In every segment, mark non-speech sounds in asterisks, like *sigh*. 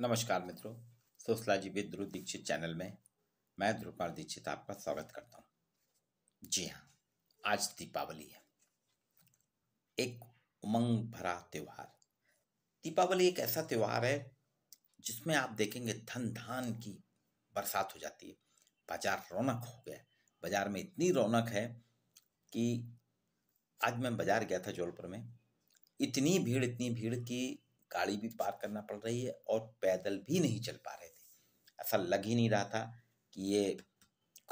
नमस्कार मित्रों sociology with Dhruv Dikshit channel में मैं ध्रुव दीक्षित आपका स्वागत करता हूँ जी हाँ आज दीपावली है एक उमंग भरा त्यौहार दीपावली एक ऐसा त्यौहार है जिसमें आप देखेंगे धन धान की बरसात हो जाती है बाजार रौनक हो गया बाजार में इतनी रौनक है कि आज मैं बाजार गया था जौलपुर में इतनी भीड़ इतनी भीड़ की गाड़ी भी पार करना पड़ रही है और पैदल भी नहीं चल पा रहे थे ऐसा लग ही नहीं रहा था कि ये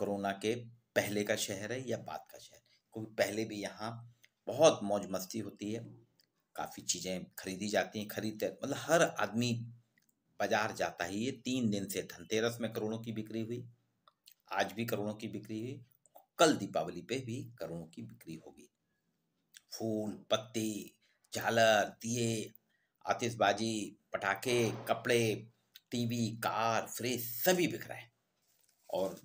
कोरोना के पहले का शहर है या बाद का शहर क्योंकि पहले भी यहाँ बहुत मौज मस्ती होती है काफ़ी चीज़ें खरीदी जाती हैं खरीदते मतलब हर आदमी बाजार जाता ही है तीन दिन से धनतेरस में करोड़ों की बिक्री हुई आज भी करोड़ों की बिक्री हुई कल दीपावली पे भी करोड़ों की बिक्री होगी फूल पत्ती झालर दिए आतिशबाजी पटाखे कपड़े टीवी कार फ्रिज सभी बिक रहा है और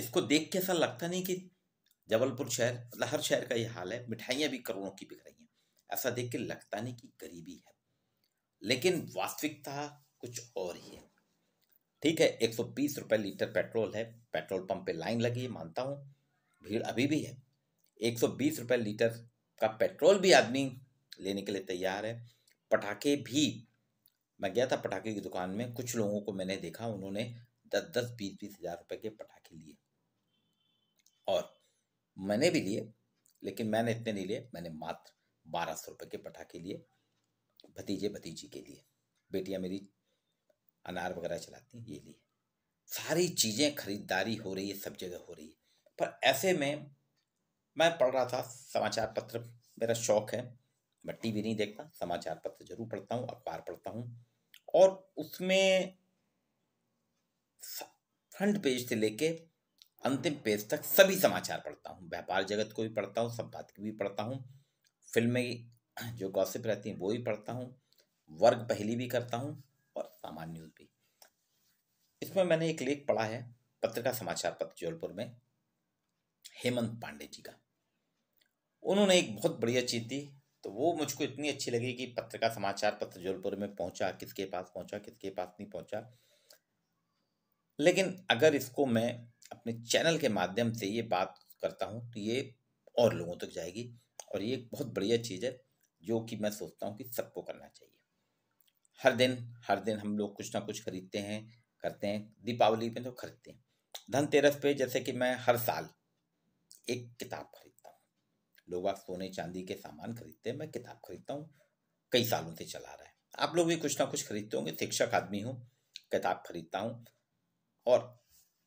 इसको देख के ऐसा लगता नहीं कि जबलपुर शहर मतलब हर शहर का ये हाल है मिठाइयाँ भी करोड़ों की बिक रही हैं ऐसा देख के लगता नहीं कि गरीबी है लेकिन वास्तविकता कुछ और ही है ठीक है एक सौ बीस लीटर पेट्रोल है पेट्रोल पंप पे लाइन लगी है मानता हूँ भीड़ अभी भी है एक सौ बीस रुपये लीटर का पेट्रोल भी आदमी लेने के लिए तैयार है पटाखे भी मैं गया था पटाखे की दुकान में कुछ लोगों को मैंने देखा उन्होंने दस दस बीस बीस हजार रुपए के पटाखे लिए और मैंने भी लिए लेकिन मैंने इतने नहीं लिए मैंने मात्र बारह सौ रुपये के पटाखे लिए भतीजे भतीजी के लिए बेटियां मेरी अनार वगैरह चलाती हैं ये लिए सारी चीज़ें खरीदारी हो रही है सब जगह हो रही है पर ऐसे में मैं पढ़ रहा था समाचार पत्र मेरा शौक है मैं टीवी नहीं देखता समाचार पत्र जरूर पढ़ता हूँ अखबार पढ़ता हूँ और उसमें फ्रंट पेज से लेके अंतिम पेज तक सभी समाचार पढ़ता हूँ व्यापार जगत को भी पढ़ता हूँ सब बात की भी पढ़ता हूँ फिल्में जो गॉसिप रहती हैं वो भी पढ़ता हूँ वर्ग पहली भी करता हूँ और सामान्य न्यूज़ भी इसमें मैंने एक लेख पढ़ा है पत्रिका समाचार पत्र जौलपुर में हेमंत पांडे जी का उन्होंने एक बहुत बढ़िया चीज दी तो वो मुझको इतनी अच्छी लगी कि पत्रिका समाचार पत्र जोलपुर में पहुंचा किसके पास पहुंचा किसके पास नहीं पहुंचा लेकिन अगर इसको मैं अपने चैनल के माध्यम से ये बात करता हूँ तो ये और लोगों तक जाएगी और ये एक बहुत बढ़िया चीज़ है जो कि मैं सोचता हूँ कि सबको करना चाहिए हर दिन हर दिन हम लोग कुछ ना कुछ खरीदते हैं करते हैं दीपावली में तो खरीदते हैं धनतेरस पे जैसे कि मैं हर साल एक किताब खरीद लोग आप सोने चांदी के सामान खरीदते हैं मैं किताब खरीदता हूँ कई सालों से चला रहा है आप लोग भी कुछ ना कुछ खरीदते होंगे शिक्षक आदमी हूँ किताब खरीदता हूँ और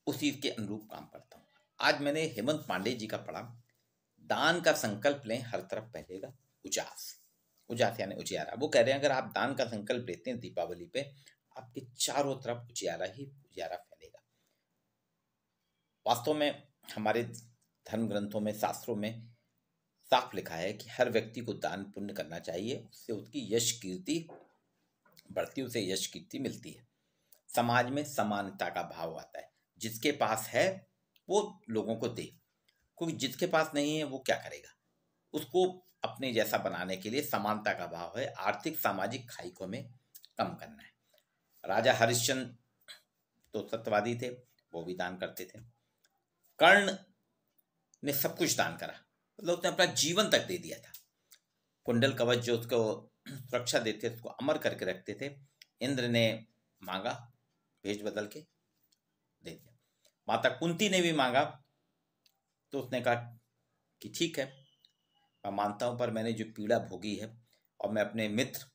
उसी के अनुरूप काम करता हूँ आज मैंने हेमंत पांडे जी का पढ़ा दान का संकल्प लें हर तरफ पहलेगा उजास उजास यानी उजियारा वो कह रहे हैं अगर आप दान का संकल्प लेते हैं दीपावली पे आपके चारों तरफ उजियारा ही उजियारा फैलेगा वास्तव में हमारे धर्म ग्रंथों में शास्त्रों में साफ लिखा है कि हर व्यक्ति को दान पुण्य करना चाहिए उससे उसकी यश कीर्ति बढ़ती उसे यश कीर्ति मिलती है समाज में समानता का भाव आता है जिसके पास है वो लोगों को दे क्योंकि जिसके पास नहीं है वो क्या करेगा उसको अपने जैसा बनाने के लिए समानता का भाव है आर्थिक सामाजिक खाई को में कम करना है राजा हरिश्चंद तो सत्यवादी थे वो भी दान करते थे कर्ण ने सब कुछ दान करा मतलब उसने अपना जीवन तक दे दिया था कुंडल कवच जो उसको सुरक्षा देते थे उसको अमर करके रखते थे इंद्र ने मांगा भेज बदल के दे दिया माता कुंती ने भी मांगा तो उसने कहा कि ठीक है मैं मानता हूँ पर मैंने जो पीड़ा भोगी है और मैं अपने मित्र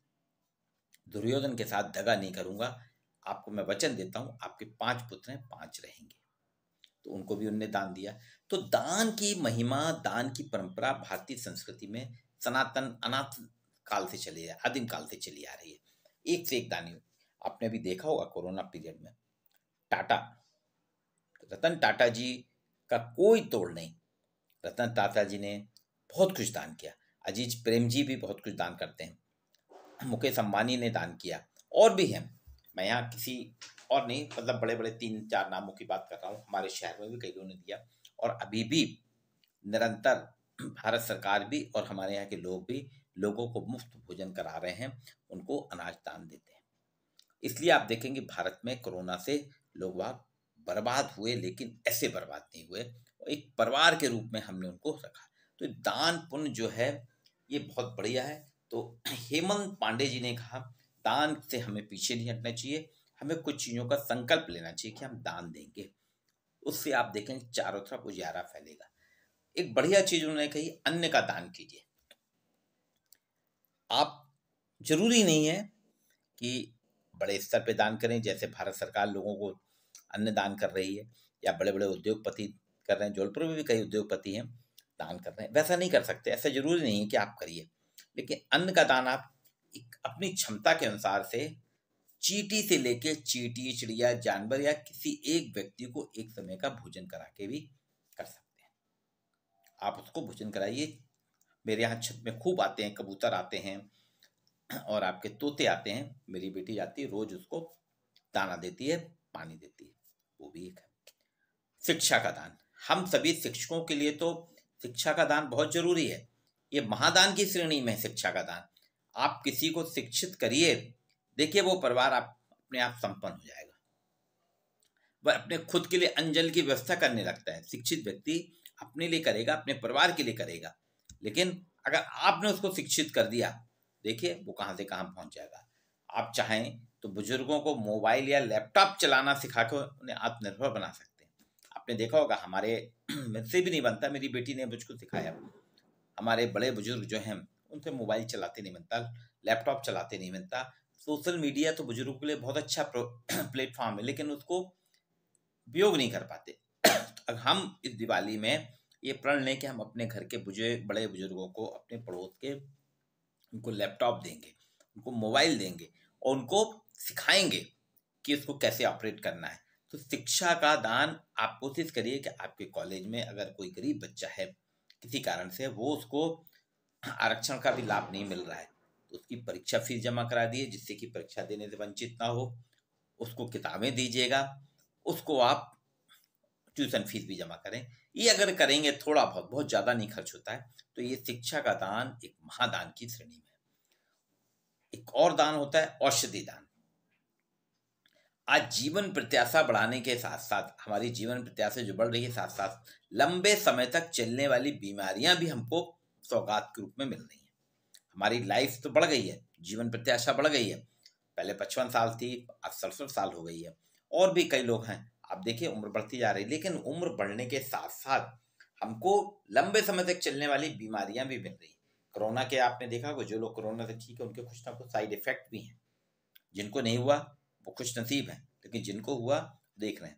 दुर्योधन के साथ दगा नहीं करूँगा आपको मैं वचन देता हूँ आपके पांच पुत्र हैं पांच रहेंगे तो उनको भी उनने दान दिया तो दान की महिमा दान की परंपरा भारतीय संस्कृति में सनातन अनाथ काल से चली है आदिम काल से चली आ रही है एक से एक दानी आपने अभी देखा होगा कोरोना पीरियड में टाटा रतन टाटा जी का कोई तोड़ नहीं रतन टाटा जी ने बहुत कुछ दान किया अजीज प्रेम जी भी बहुत कुछ दान करते हैं मुकेश अंबानी ने दान किया और भी हैं मैं यहाँ किसी और नहीं मतलब बड़े बड़े तीन चार नामों की बात कर रहा हूँ हमारे शहर में भी कई लोगों ने दिया और अभी भी निरंतर भारत सरकार भी और हमारे यहाँ के लोग भी लोगों को मुफ्त भोजन करा रहे हैं उनको अनाज दान देते हैं इसलिए आप देखेंगे भारत में कोरोना से लोग वहाँ बर्बाद हुए लेकिन ऐसे बर्बाद नहीं हुए एक परिवार के रूप में हमने उनको रखा तो दान पुण्य जो है ये बहुत बढ़िया है तो हेमंत पांडे जी ने कहा दान से हमें पीछे नहीं हटना चाहिए हमें कुछ चीज़ों का संकल्प लेना चाहिए कि हम दान देंगे उससे आप देखें चारों तरफ उजारा फैलेगा एक बढ़िया चीज उन्होंने कही अन्य का दान कीजिए आप जरूरी नहीं है कि बड़े स्तर पे दान करें जैसे भारत सरकार लोगों को अन्न दान कर रही है या बड़े बड़े उद्योगपति कर रहे हैं जौलपुर में भी कई उद्योगपति हैं दान कर रहे हैं वैसा नहीं कर सकते ऐसा जरूरी नहीं है कि आप करिए लेकिन अन्न का दान आप एक अपनी क्षमता के अनुसार से चीटी से लेके चीटी चिड़िया जानवर या किसी एक व्यक्ति को एक समय का भोजन करा के भी कर सकते हैं आप उसको भोजन कराइए मेरे यहाँ छत में खूब आते हैं कबूतर आते हैं और आपके तोते आते हैं मेरी बेटी जाती है रोज उसको दाना देती है पानी देती है वो भी एक है शिक्षा का दान हम सभी शिक्षकों के लिए तो शिक्षा का दान बहुत जरूरी है ये महादान की श्रेणी में शिक्षा का दान आप किसी को शिक्षित करिए देखिए वो परिवार आप अपने आप संपन्न हो जाएगा वह अपने खुद के लिए अंजल की व्यवस्था करने लगता है शिक्षित व्यक्ति अपने लिए करेगा अपने परिवार के लिए करेगा लेकिन अगर आपने उसको शिक्षित कर दिया देखिए वो कहाँ से कहाँ पहुंच जाएगा आप चाहें तो बुजुर्गों को मोबाइल या लैपटॉप चलाना सिखा कर उन्हें आत्मनिर्भर बना सकते हैं आपने देखा होगा हमारे *clears throat* मुझसे भी नहीं बनता मेरी बेटी ने मुझको सिखाया हमारे बड़े बुजुर्ग जो हैं उनसे मोबाइल चलाते नहीं बनता लैपटॉप चलाते नहीं बनता सोशल मीडिया तो बुजुर्गों के लिए बहुत अच्छा *clears throat* प्लेटफॉर्म है लेकिन उसको उपयोग नहीं कर पाते *clears throat* तो हम इस दिवाली में ये प्रण लें कि हम अपने घर के बुजुर्ग बड़े बुजुर्गों को अपने पड़ोस के उनको लैपटॉप देंगे उनको मोबाइल देंगे और उनको सिखाएंगे कि उसको कैसे ऑपरेट करना है तो शिक्षा का दान आप कोशिश करिए कि आपके कॉलेज में अगर कोई गरीब बच्चा है किसी कारण से वो उसको आरक्षण का भी लाभ नहीं मिल रहा है उसकी परीक्षा फीस जमा करा दिए जिससे कि परीक्षा देने से वंचित ना हो उसको किताबें दीजिएगा उसको आप ट्यूशन फीस भी जमा करें ये अगर करेंगे थोड़ा बहुत बहुत ज़्यादा नहीं खर्च होता है तो ये शिक्षा का दान एक महादान की श्रेणी में एक और दान होता है औषधि दान आज जीवन प्रत्याशा बढ़ाने के साथ साथ हमारी जीवन प्रत्याशा जो बढ़ रही है साथ साथ लंबे समय तक चलने वाली बीमारियां भी हमको सौगात के रूप में मिल रही हमारी लाइफ तो बढ़ गई है जीवन प्रत्याशा बढ़ गई है पहले पचपन साल थी अब सड़सठ साल हो गई है और भी कई लोग हैं आप देखिए उम्र बढ़ती जा रही है लेकिन उम्र बढ़ने के साथ साथ हमको लंबे समय तक चलने वाली बीमारियां भी मिल रही कोरोना के आपने देखा कि जो लोग कोरोना से ठीक है उनके कुछ ना कुछ साइड इफेक्ट भी हैं जिनको नहीं हुआ वो कुछ नसीब हैं लेकिन जिनको हुआ देख रहे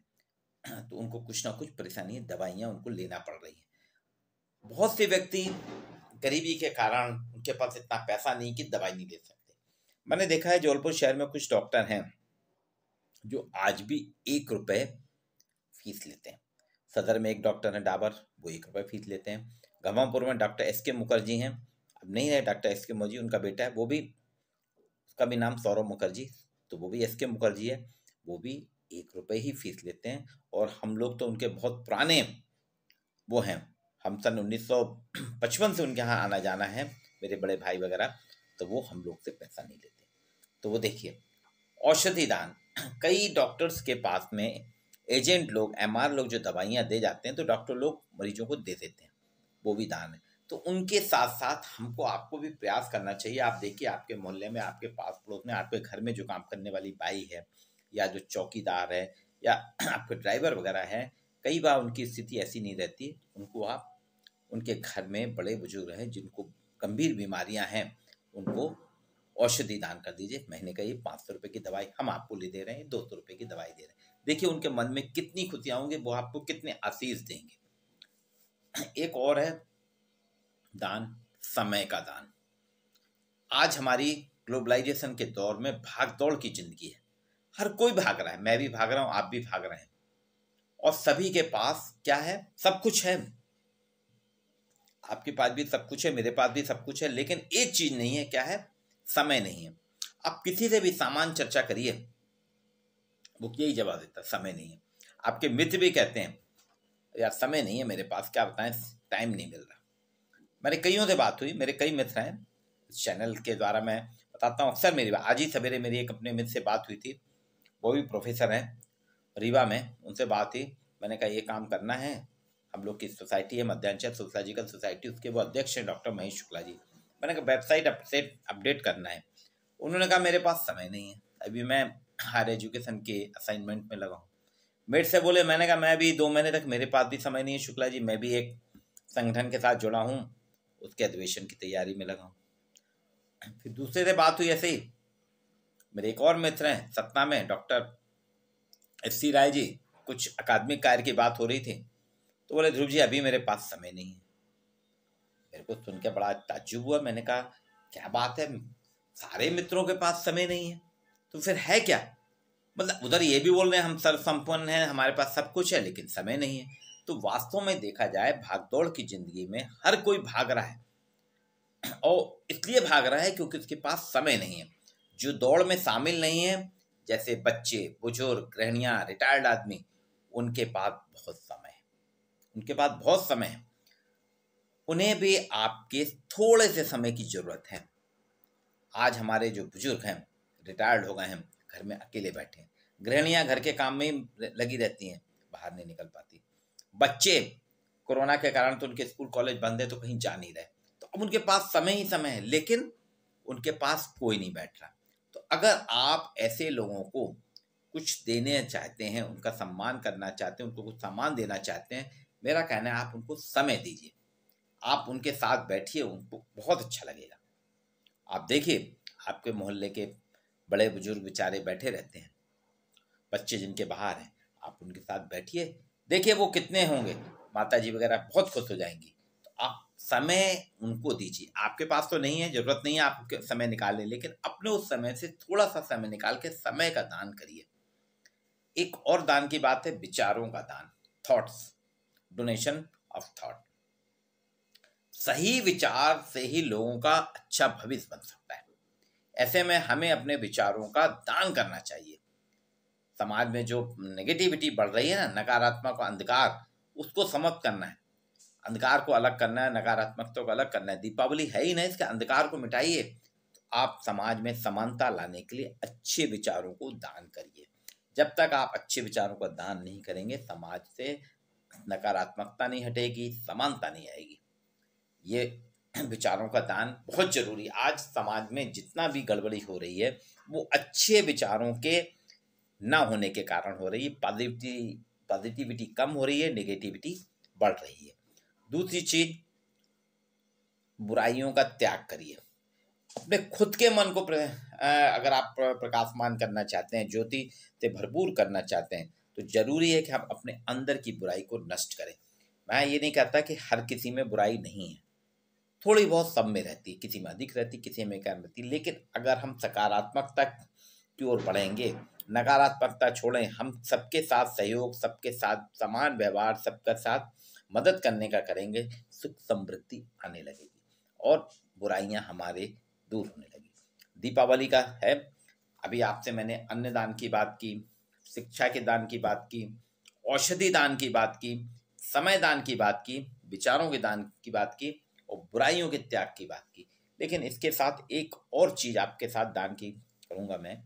हैं तो उनको कुछ ना कुछ परेशानी दवाइयाँ उनको लेना पड़ रही हैं बहुत से व्यक्ति गरीबी के कारण उनके पास इतना पैसा नहीं कि दवाई नहीं ले सकते मैंने देखा है जबलपुर शहर में कुछ डॉक्टर हैं जो आज भी एक रुपये फीस लेते हैं सदर में एक डॉक्टर हैं डाबर वो एक रुपये फीस लेते हैं घमापुर में डॉक्टर एस के मुखर्जी हैं अब नहीं है डॉक्टर एस के मुखर्जी उनका बेटा है वो भी उसका भी नाम सौरभ मुखर्जी तो वो भी एस के मुखर्जी है वो भी एक रुपये ही फीस लेते हैं और हम लोग तो उनके बहुत पुराने वो हैं हम सन पचपन से उनके यहाँ आना जाना है मेरे बड़े भाई वगैरह तो वो हम लोग से पैसा नहीं लेते तो वो देखिए औषधि दान *clears throat* कई डॉक्टर्स के पास में एजेंट लोग एम लोग जो दवाइयाँ दे जाते हैं तो डॉक्टर लोग मरीजों को दे देते हैं वो भी दान है तो उनके साथ साथ हमको आपको भी प्रयास करना चाहिए आप देखिए आपके मोहल्ले में आपके पास पड़ोस में आपके घर में जो काम करने वाली बाई है या जो चौकीदार है या *clears throat* आपके ड्राइवर वगैरह है कई बार उनकी स्थिति ऐसी नहीं रहती उनको आप उनके घर में बड़े बुजुर्ग हैं जिनको गंभीर बीमारियां हैं उनको औषधि दान कर दीजिए महीने का ये पाँच सौ रुपये की दवाई हम आपको ले दे रहे हैं दो सौ रुपये की दवाई दे रहे हैं देखिए उनके मन में कितनी खुशियाँ होंगी वो आपको कितने आशीष देंगे एक और है दान समय का दान आज हमारी ग्लोबलाइजेशन के दौर में भाग दौड़ की जिंदगी है हर कोई भाग रहा है मैं भी भाग रहा हूँ आप भी भाग रहे हैं और सभी के पास क्या है सब कुछ है आपके पास भी सब कुछ है मेरे पास भी सब कुछ है लेकिन एक चीज़ नहीं है क्या है समय नहीं है आप किसी से भी सामान चर्चा करिए वो यही जवाब देता समय नहीं है आपके मित्र भी कहते हैं यार समय नहीं है मेरे पास क्या बताएं टाइम नहीं मिल रहा मैंने कईयों से बात हुई मेरे कई मित्र हैं चैनल के द्वारा मैं बताता हूँ अक्सर मेरी आज ही सवेरे मेरी एक अपने मित्र से बात हुई थी वो भी प्रोफेसर हैं रीवा में उनसे बात हुई मैंने कहा ये काम करना है हम लोग की सोसाइटी है मध्यांचल सोसाइटिकल सोसाइटी उसके वो अध्यक्ष हैं डॉक्टर महेश शुक्ला जी मैंने कहा वेबसाइट अपडेट अपडेट करना है उन्होंने कहा मेरे पास समय नहीं है अभी मैं हायर एजुकेशन के असाइनमेंट में लगाऊँ मेट से बोले मैंने कहा मैं भी दो महीने तक मेरे पास भी समय नहीं है शुक्ला जी मैं भी एक संगठन के साथ जुड़ा हूँ उसके अधिवेशन की तैयारी में लगाऊँ फिर दूसरे से बात हुई ऐसे ही मेरे एक और मित्र हैं सतना में डॉक्टर एस सी राय जी कुछ अकादमिक कार्य की बात हो रही थी तो बोले ध्रुव जी अभी मेरे पास समय नहीं है मेरे को सुन के बड़ा ताजुब हुआ मैंने कहा क्या बात है सारे मित्रों के पास समय नहीं है तो फिर है क्या मतलब उधर ये भी बोल रहे हैं हम सर्वसंपन्न हैं हमारे पास सब कुछ है लेकिन समय नहीं है तो वास्तव में देखा जाए भागदौड़ की जिंदगी में हर कोई भाग रहा है और इसलिए भाग रहा है क्योंकि उसके पास समय नहीं है जो दौड़ में शामिल नहीं है जैसे बच्चे बुजुर्ग गृहणिया रिटायर्ड आदमी उनके पास बहुत समय उनके पास बहुत समय है उन्हें भी आपके थोड़े से समय की ज़रूरत है आज हमारे जो बुजुर्ग हैं रिटायर्ड हो गए हैं घर में अकेले बैठे हैं गृहणियाँ घर के काम में लगी रहती हैं बाहर नहीं निकल पाती बच्चे कोरोना के कारण तो उनके स्कूल कॉलेज बंद है तो कहीं जा नहीं रहे तो अब उनके पास समय ही समय है लेकिन उनके पास कोई नहीं बैठ रहा तो अगर आप ऐसे लोगों को कुछ देने चाहते हैं उनका सम्मान करना चाहते हैं उनको कुछ सम्मान देना चाहते हैं मेरा कहना है आप उनको समय दीजिए आप उनके साथ बैठिए उनको बहुत अच्छा लगेगा आप देखिए आपके मोहल्ले के बड़े बुजुर्ग बेचारे बैठे रहते हैं बच्चे जिनके बाहर हैं आप उनके साथ बैठिए देखिए वो कितने होंगे माता जी वगैरह बहुत खुश हो जाएंगी तो आप समय उनको दीजिए आपके पास तो नहीं है ज़रूरत नहीं है आप समय लें लेकिन अपने उस समय से थोड़ा सा समय निकाल के समय का दान करिए एक और दान की बात है विचारों का दान थॉट्स डोनेशन ऑफ थॉट सही विचार से ही लोगों का अच्छा भविष्य बन सकता है ऐसे में हमें अपने विचारों का दान करना चाहिए समाज में जो नेगेटिविटी बढ़ रही है ना नकारात्मक अंधकार उसको समाप्त करना है अंधकार को अलग करना है नकारात्मकता को अलग करना है दीपावली है ही ना इसके अंधकार को मिटाइए तो आप समाज में समानता लाने के लिए अच्छे विचारों को दान करिए जब तक आप अच्छे विचारों का दान नहीं करेंगे समाज से नकारात्मकता नहीं हटेगी समानता नहीं आएगी ये *clears throat* विचारों का दान बहुत जरूरी आज समाज में जितना भी गड़बड़ी हो रही है वो अच्छे विचारों के ना होने के कारण हो रही है पॉजिटिविटी पॉजिटिविटी कम हो रही है नेगेटिविटी बढ़ रही है दूसरी चीज बुराइयों का त्याग करिए अपने खुद के मन को अगर आप प्रकाशमान करना चाहते हैं ज्योति से भरपूर करना चाहते हैं तो ज़रूरी है कि हम अपने अंदर की बुराई को नष्ट करें मैं ये नहीं कहता कि हर किसी में बुराई नहीं है थोड़ी बहुत सब में रहती है किसी में अधिक रहती किसी में कम रहती लेकिन अगर हम सकारात्मकता की ओर बढ़ेंगे नकारात्मकता छोड़ें हम सबके साथ सहयोग सबके साथ समान व्यवहार सबका साथ मदद करने का करेंगे सुख समृद्धि आने लगेगी और बुराइयां हमारे दूर होने लगेगी दीपावली का है अभी आपसे मैंने अन्नदान की बात की शिक्षा के दान की बात की औषधि दान की बात की समय दान की बात की विचारों के दान की बात की और बुराइयों के त्याग की बात की लेकिन इसके साथ एक और चीज़ आपके साथ दान की करूँगा मैं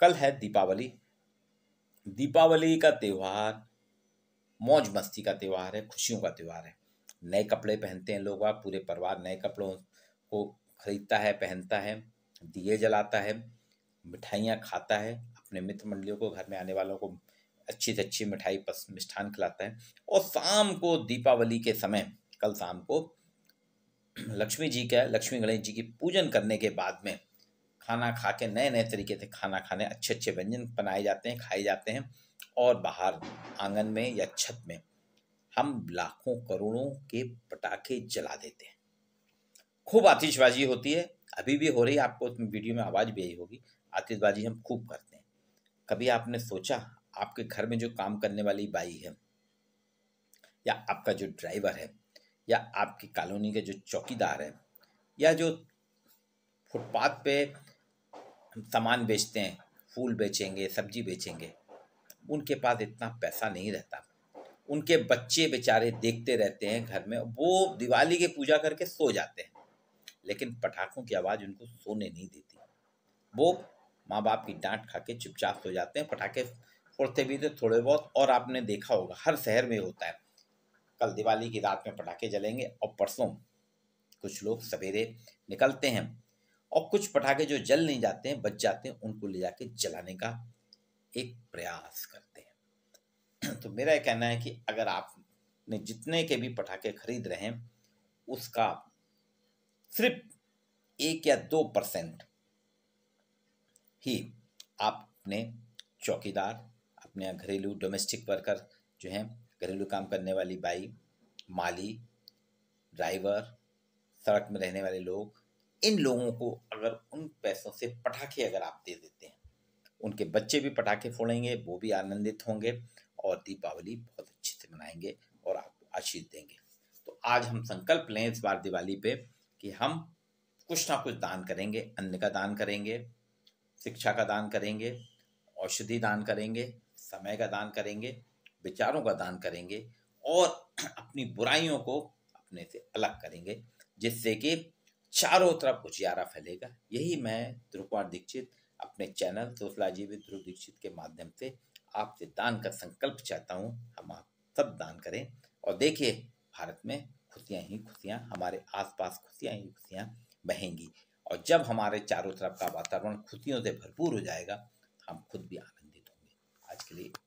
कल है दीपावली दीपावली का त्यौहार मौज मस्ती का त्यौहार है खुशियों का त्यौहार है नए कपड़े पहनते हैं लोग आप पूरे परिवार नए कपड़ों को खरीदता है पहनता है दिए जलाता है मिठाइयाँ खाता है अपने मित्र मंडलियों को घर में आने वालों को अच्छी से अच्छी मिठाई मिष्ठान खिलाता है और शाम को दीपावली के समय कल शाम को लक्ष्मी जी का लक्ष्मी गणेश जी की पूजन करने के बाद में खाना खा के नए नए तरीके से खाना खाने अच्छे अच्छे व्यंजन बनाए जाते हैं खाए जाते हैं और बाहर आंगन में या छत में हम लाखों करोड़ों के पटाखे जला देते हैं खूब आतिशबाजी होती है अभी भी हो रही है आपको वीडियो में आवाज़ भी आई होगी आतिशबाजी हम खूब करते हैं कभी आपने सोचा आपके घर में जो काम करने वाली बाई है या आपका जो ड्राइवर है या आपकी कॉलोनी के जो चौकीदार है या जो फुटपाथ पे सामान बेचते हैं फूल बेचेंगे सब्जी बेचेंगे उनके पास इतना पैसा नहीं रहता उनके बच्चे बेचारे देखते रहते हैं घर में वो दिवाली की पूजा करके सो जाते हैं लेकिन पटाखों की आवाज़ उनको सोने नहीं देती वो माँ बाप की डांट खा के चुपचाप हो जाते हैं पटाखे फोड़ते भी थे थोड़े बहुत और आपने देखा होगा हर शहर में होता है कल दिवाली की रात में पटाखे जलेंगे और परसों कुछ लोग सवेरे निकलते हैं और कुछ पटाखे जो जल नहीं जाते हैं बच जाते हैं उनको ले जाके जलाने का एक प्रयास करते हैं *clears throat* तो मेरा कहना है कि अगर आपने जितने के भी पटाखे खरीद रहे हैं उसका सिर्फ एक या दो परसेंट ही आप अपने चौकीदार अपने घरेलू डोमेस्टिक वर्कर जो हैं घरेलू काम करने वाली बाई माली ड्राइवर सड़क में रहने वाले लोग इन लोगों को अगर उन पैसों से पटाखे अगर आप दे देते हैं उनके बच्चे भी पटाखे फोड़ेंगे वो भी आनंदित होंगे और दीपावली बहुत अच्छे से मनाएंगे और आपको आशीष देंगे तो आज हम संकल्प लें इस बार दिवाली पे कि हम कुछ ना कुछ दान करेंगे अन्न का दान करेंगे शिक्षा का दान करेंगे औषधि दान करेंगे समय का दान करेंगे विचारों का दान करेंगे और *clears throat* अपनी बुराइयों को अपने से अलग करेंगे जिससे कि चारों तरफ उजियारा फैलेगा यही मैं ध्रुव दीक्षित अपने चैनल सोशला जीवित ध्रुव दीक्षित के माध्यम से आपसे दान का संकल्प चाहता हूँ हम आप सब दान करें और देखिए भारत में खुशियाँ ही खुशियाँ हमारे आसपास खुशियाँ ही खुशियाँ बहेंगी और जब हमारे चारों तरफ का वातावरण खुशियों से भरपूर हो जाएगा हम खुद भी आनंदित होंगे आज के लिए